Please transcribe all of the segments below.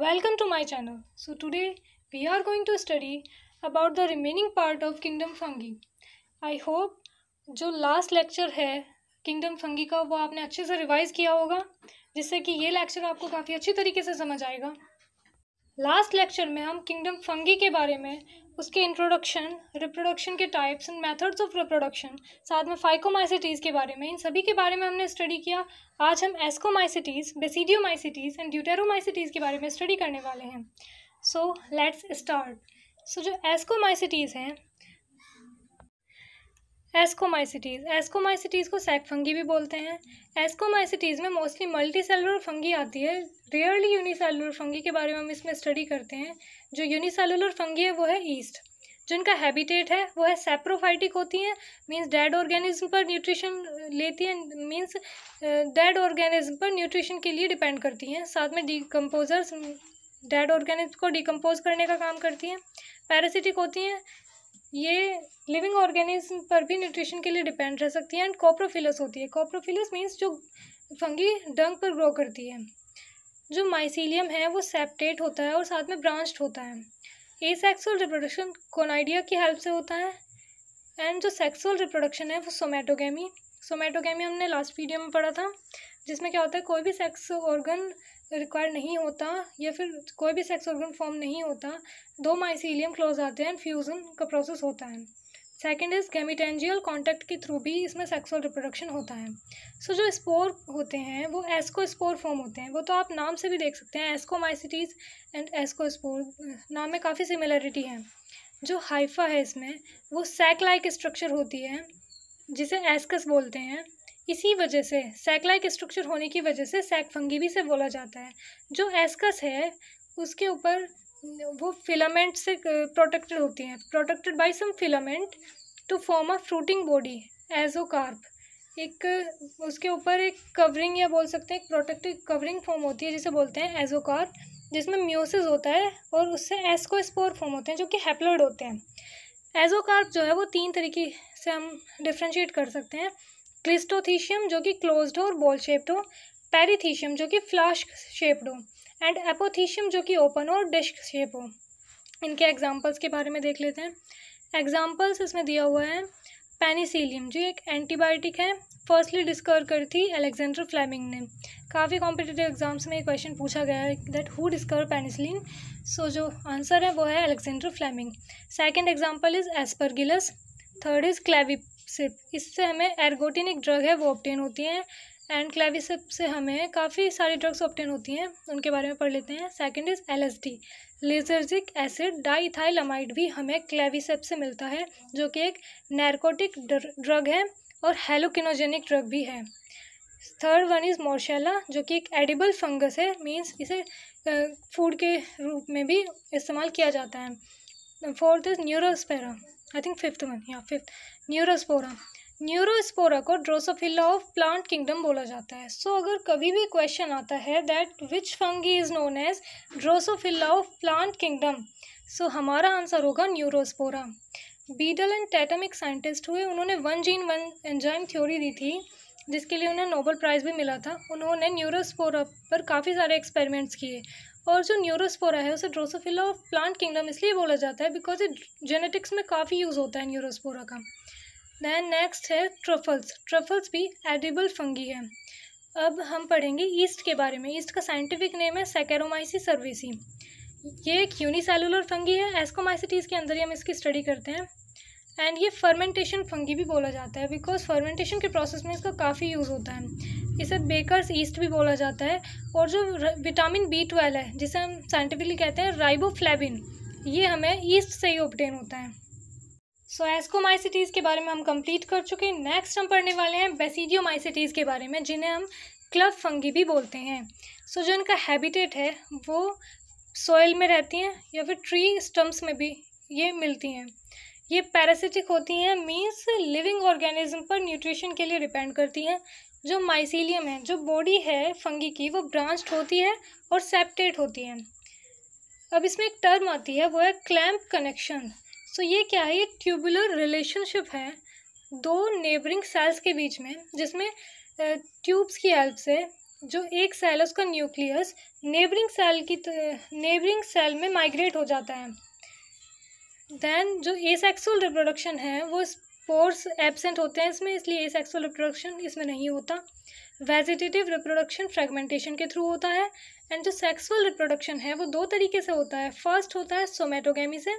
welcome to my channel so today we are going to study about the remaining part of kingdom fungi i hope जो last lecture है kingdom fungi का वो आपने अच्छे से revise किया होगा जिससे कि ये लेक्चर आपको काफ़ी अच्छी तरीके से समझ आएगा लास्ट लेक्चर में हम किंगडम फंगी के बारे में उसके इंट्रोडक्शन रिप्रोडक्शन के types and methods of reproduction साथ में फाइकोमाइसिटीज़ के बारे में इन सभी के बारे में हमने स्टडी किया आज हम एस्कोमाइसिटीज़ बेसिडियोमाइसिटीज़ एंड ड्यूटेरोमाइसिटीज़ के बारे में स्टडी करने वाले हैं सो लेट्स स्टार्ट सो जो एस्कोमाइसिटीज़ हैं एस्कोमाइसिटीज़ एस्कोमाइसिटीज़ को सैक फंगी भी बोलते हैं एस्कोमाइसिटीज़ में मोस्टली मल्टी सेलुलर फंगी आती है रेयरली यूनिसेलुलर फंगी के बारे में हम इसमें स्टडी करते हैं जो यूनिसेलुलर फंगी है वो है ईस्ट जिनका हैबिटेट है वो है सेप्रोफाइटिक होती हैं मींस डेड ऑर्गेनिज्म पर न्यूट्रिशन लेती हैं मींस डेड ऑर्गेनिज्म पर न्यूट्रिशन के लिए डिपेंड करती हैं साथ में डिकम्पोजर्स डेड ऑर्गेनिज्म को डिकम्पोज करने का काम करती हैं पैरासिटिक होती हैं ये लिविंग ऑर्गेनिज्म पर भी न्यूट्रिशन के लिए डिपेंड रह सकती है एंड कॉप्रोफिलस होती है कॉप्रोफिलस मीन्स जो फंगी डंग पर ग्रो करती है जो माइसीलियम है वो सेप्टेट होता है और साथ में ब्रांच्ड होता है ए सेक्सुअल रिप्रोडक्शन कोनाइडिया की हेल्प से होता है एंड जो सेक्सुअल रिप्रोडक्शन है वो सोमेटोगेमी सोमेटोगेमी हमने लास्ट वीडियो में पढ़ा था जिसमें क्या होता है कोई भी सेक्स ऑर्गन रिक्वायर नहीं होता या फिर कोई भी सेक्स ऑर्गन फॉर्म नहीं होता दो माइसीलियम क्लोज आते हैं फ्यूज़न का प्रोसेस होता है सेकेंड इज़ गैमिटेंजियल कॉन्टैक्ट के थ्रू भी इसमें सेक्सुअल रिप्रोडक्शन होता है सो so, जो स्पोर होते हैं वो एस्को स्पोर फॉर्म होते हैं वो तो आप नाम से भी देख सकते हैं एस्को माइसिटीज़ एंड एस्को स्पोर नाम में काफ़ी सिमिलरिटी है जो हाइफा है इसमें वो सैक लाइक स्ट्रक्चर होती है जिसे एस्कस बोलते हैं इसी वजह से सैकलाइक स्ट्रक्चर होने की वजह से सैक फंगी भी से बोला जाता है जो एस्कस है उसके ऊपर वो फिलामेंट से प्रोटेक्टेड होती हैं protected by some filament to form a fruiting body ascocarp एक उसके ऊपर एक कवरिंग या बोल सकते हैं एक प्रोटेक्टिव कवरिंग फॉर्म होती है जिसे बोलते हैं कार्प जिसमें म्यूसिस होता है और उससे एस्कोस्पोर फॉर्म होते हैं जो कि हैप्लोइड होते हैं एजोकार्प जो है वो तीन तरीके से हम डिफ्रेंशिएट कर सकते हैं क्लिस्टोथीशियम जो कि क्लोज्ड हो और बॉल शेप्ड हो पेरीथीशियम जो कि फ्लास्क शेप्ड हो एंड एपोथीशियम जो कि ओपन हो और डिस्क शेप हो इनके एग्जाम्पल्स के बारे में देख लेते हैं एग्जाम्पल्स इसमें दिया हुआ है पेनिसिलियम जो एक एंटीबायोटिक है फर्स्टली डिस्कवर करी थी अलेक्जेंडर फ्लैमिंग ने काफ़ी कॉम्पिटेटिव एग्जाम्स में ये क्वेश्चन पूछा गया है that who discover penicillin so जो आंसर है वो है Alexander Fleming second example is Aspergillus third is Claviceps सिर्फ इससे हमें एर्गोटिनिक ड्रग है वो ऑप्टेन होती हैं एंड क्लेविसेप से हमें काफ़ी सारी ड्रग्स ऑप्टेन होती हैं उनके बारे में पढ़ लेते हैं second is LSD lysergic acid diethylamide भी हमें क्लेविसेप से मिलता है जो कि एक नैरकोटिक ड्रग है और हेलोकिनोजेनिक ड्रग भी है थर्ड वन इज़ मोर्शेला जो कि एक एडिबल फंगस है मीन्स इसे फूड के रूप में भी इस्तेमाल किया जाता है fourth is Neurospora I think fifth one या फिफ्थ न्यूरोस्पोरा न्यूरोस्पोरा को ड्रोसोफिला ऑफ प्लांट किंगडम बोला जाता है सो so, अगर कभी भी क्वेश्चन आता है that which fungi is known as Drosophila of plant kingdom so हमारा आंसर होगा न्यूरोस्पोरा बीडल एंड टैटम एक साइंटिस्ट हुए उन्होंने one gene one enzyme theory दी थी जिसके लिए उन्हें नोबल प्राइज़ भी मिला था उन्होंने न्यूरोस्पोरा पर काफ़ी सारे एक्सपेरिमेंट्स किए और जो न्यूरोस्पोरा है उसे ड्रोसोफिला ऑफ प्लांट किंगडम इसलिए बोला जाता है बिकॉज जेनेटिक्स में काफ़ी यूज़ होता है न्यूरोस्पोरा का दैन नेक्स्ट है ट्रफल्स ट्रफल्स भी एडिबल फंगी है अब हम पढ़ेंगे ईस्ट के बारे में ईस्ट का साइंटिफिक नेम है सेकेरोमाइसी सर्विसी ये एक यूनिसेलुलर फंगी है एस्कोमाइसिटीज़ के अंदर ही हम इसकी स्टडी करते हैं एंड ये फर्मेंटेशन फंगी भी बोला जाता है बिकॉज फर्मेंटेशन के प्रोसेस में इसका काफ़ी यूज़ होता है इसे बेकर्स ईस्ट भी बोला जाता है और जो विटामिन बी ट्वेल्व है जिसे हम साइंटिफिकली कहते हैं राइबोफ्लेबिन ये हमें ईस्ट से ही ऑप्टेन होता है सो एस्को एस्कोमाइसिटीज़ के बारे में हम कंप्लीट कर चुके हैं नेक्स्ट हम पढ़ने वाले हैं माइसिटीज़ के बारे में जिन्हें हम क्लब फंगी भी बोलते हैं सो so, जो इनका हैबिटेट है वो सॉइल में रहती हैं या फिर ट्री स्टम्प्स में भी ये मिलती हैं ये पैरासिटिक होती हैं मीन्स लिविंग ऑर्गेनिज्म पर न्यूट्रिशन के लिए डिपेंड करती हैं जो माइसीलियम है जो बॉडी है फंगी की वो ब्रांच्ड होती है और सेप्टेट होती है अब इसमें एक टर्म आती है वो है क्लैम्प कनेक्शन सो ये क्या है ये ट्यूबुलर रिलेशनशिप है दो नेबरिंग सेल्स के बीच में जिसमें ट्यूब्स की हेल्प से जो एक सेल है उसका न्यूक्लियस नेबरिंग सेल की नेबरिंग सेल में माइग्रेट हो जाता है दैन जो एसेक्सुअल रिप्रोडक्शन है वो स्पोर्स एबसेंट होते हैं इसमें इसलिए एसेक्सुअल रिप्रोडक्शन इसमें नहीं होता वेजिटेटिव रिप्रोडक्शन फ्रेगमेंटेशन के थ्रू होता है एंड जो सेक्सुअल रिप्रोडक्शन है वो दो तरीके से होता है फर्स्ट होता है सोमेटोगेमी से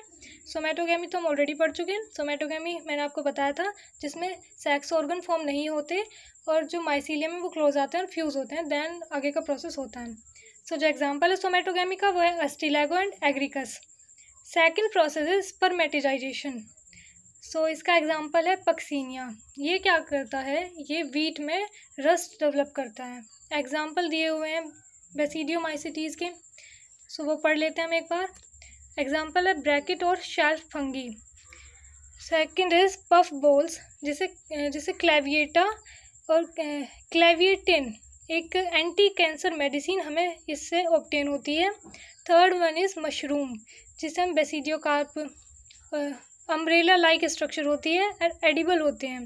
सोमेटोगेमी तो हम ऑलरेडी पढ़ चुके हैं सोमेटोगेमी मैंने आपको बताया था जिसमें सेक्स ऑर्गन फॉर्म नहीं होते और जो माइसीलियम है वो क्लोज आते हैं और फ्यूज़ होते हैं दैन आगे का प्रोसेस होता है सो so, जो एग्जाम्पल है सोमेटोगेमी का वो है Ustilago and Agaricus second process is spermatization so इसका एग्जांपल है पक्सीनिया ये क्या करता है ये वीट में रस्ट डेवलप करता है एग्जांपल दिए हुए हैं बेसिडियोमाइसिटीज़ के सो so, वो पढ़ लेते हैं हम एक बार एग्जांपल है ब्रैकेट और shelf fungi second is puff balls जिसे जिसे क्लेविएटा और क्लेविएटिन एक एंटी कैंसर मेडिसिन हमें इससे ऑप्टेन होती है थर्ड वन इज़ मशरूम जिसे हम बेसिडियोकार्प अम्ब्रेला लाइक स्ट्रक्चर होती है और एडिबल होते हैं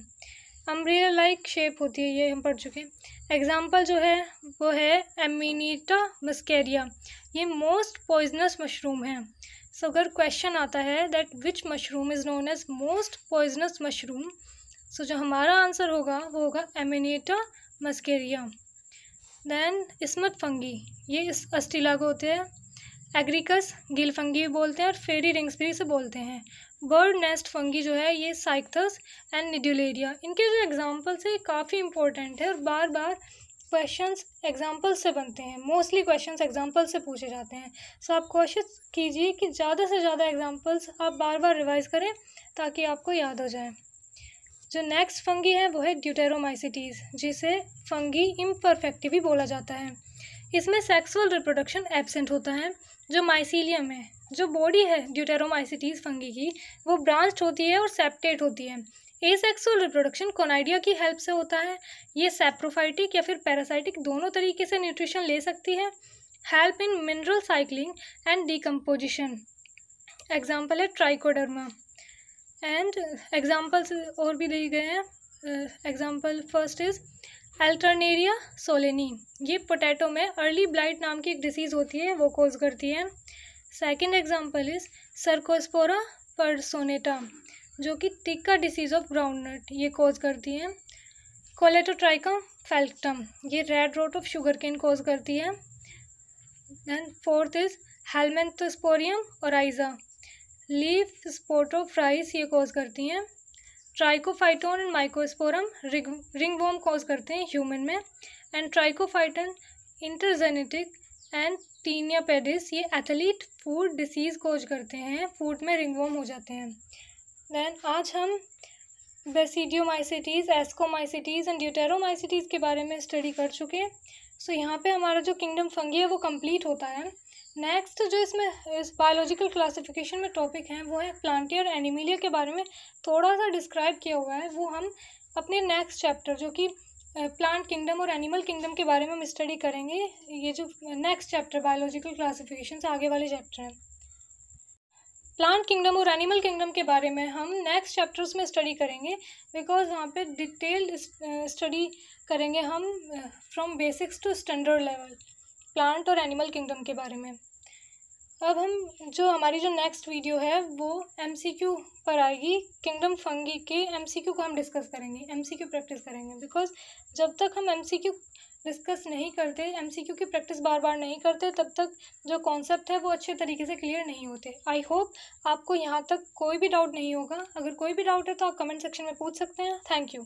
अम्ब्रेला लाइक शेप होती है ये हम पढ़ चुके हैं एग्जाम्पल जो है वो है एमिनीटा मस्केरिया ये मोस्ट पॉइजनस मशरूम है सो अगर क्वेश्चन आता है that which mushroom is known as most poisonous mushroom so जो हमारा आंसर होगा वो होगा एमिनीटा मस्केरिया देन स्मत फंगी ये इस अस्टिला को होते हैं एग्रीकस गिल फंगी बोलते हैं और फेरी रिंग्स भी इसे बोलते हैं बर्ड नेस्ट फंगी जो है ये साइक्थस एंड निड्यूलेरिया इनके जो एग्जाम्पल्स है काफ़ी इंपॉर्टेंट है और बार बार क्वेश्चंस एग्जाम्पल्स से बनते हैं मोस्टली क्वेश्चंस एग्जाम्पल्स से पूछे जाते हैं सो आप कोशिश कीजिए कि ज़्यादा से ज़्यादा एग्जाम्पल्स आप बार बार रिवाइज करें ताकि आपको याद हो जाए जो नेक्स्ट फंगी है वो है ड्यूटेरोमाइसिटीज़ जिसे फंगी इम्परफेक्टिव भी बोला जाता है इसमें सेक्सुअल रिप्रोडक्शन एबसेंट होता है जो माइसीलियम है जो बॉडी है ड्यूटेरोमाइसिटीज फंगी की वो ब्रांच्ड होती है और सेप्टेट होती है ए सेक्सुअल रिप्रोडक्शन कोनाइडिया की हेल्प से होता है ये सेप्रोफाइटिक या फिर पैरासाइटिक दोनों तरीके से न्यूट्रिशन ले सकती है help in mineral cycling and decomposition example है ट्राइकोडर्मा एंड एग्जाम्पल्स और भी दिए गए हैं example first is Alternaria solani ये पोटैटो में अर्ली ब्लाइट नाम की एक डिसीज़ होती है वो कोज करती है second example is Cercospora personata जो कि टिक्का डिसीज़ ऑफ ग्राउंडनट ये कोज करती है कोलेटोट्राइकम फैल्टम ये red rot of sugar cane cause करती है दैन फोर्थ इज हेलमेंथोस्पोरियम और आइजा लीफ स्पोटोफ्राइस ये कोज करती हैं Trichophyton and Microsporum ringworm cause करते हैं ह्यूमन में and Trichophyton interdigitale and tinea pedis ये एथलीट फूड डिसीज़ कॉज करते हैं फूड में रिंगवोम हो जाते हैं दैन आज हम बेसिडियोमाइसिटीज़ एस्कोमाइसिटीज़ एंड ड्यूटेरोमाइसिटीज़ के बारे में स्टडी कर चुके हैं सो so, यहाँ पे हमारा जो किंगडम फंगी है वो कंप्लीट होता है नेक्स्ट जो इसमें इस बायोलॉजिकल क्लासिफिकेशन में टॉपिक हैं वो है प्लांटिया और एनिमिलिया के बारे में थोड़ा सा डिस्क्राइब किया हुआ है वो हम अपने नेक्स्ट चैप्टर जो कि प्लांट किंगडम और एनिमल किंगडम के बारे में हम स्टडी करेंगे ये जो नेक्स्ट चैप्टर बायोलॉजिकल क्लासिफिकेशन से आगे वाले चैप्टर हैं प्लांट किंगडम और एनिमल किंगडम के बारे में हम नेक्स्ट चैप्टर्स में स्टडी करेंगे बिकॉज वहाँ पे डिटेल्ड स्टडी करेंगे हम from basics to standard level plant और एनिमल किंगडम के बारे में अब हम जो हमारी जो नेक्स्ट वीडियो है वो एमसीक्यू पर आएगी किंगडम फंगी के एमसीक्यू को हम डिस्कस करेंगे एमसीक्यू प्रैक्टिस करेंगे बिकॉज जब तक हम एमसीक्यू डिस्कस नहीं करते एमसीक्यू की प्रैक्टिस बार बार नहीं करते तब तक जो कॉन्सेप्ट है वो अच्छे तरीके से क्लियर नहीं होते आई होप आपको यहाँ तक कोई भी डाउट नहीं होगा अगर कोई भी डाउट है तो आप कमेंट सेक्शन में पूछ सकते हैं थैंक यू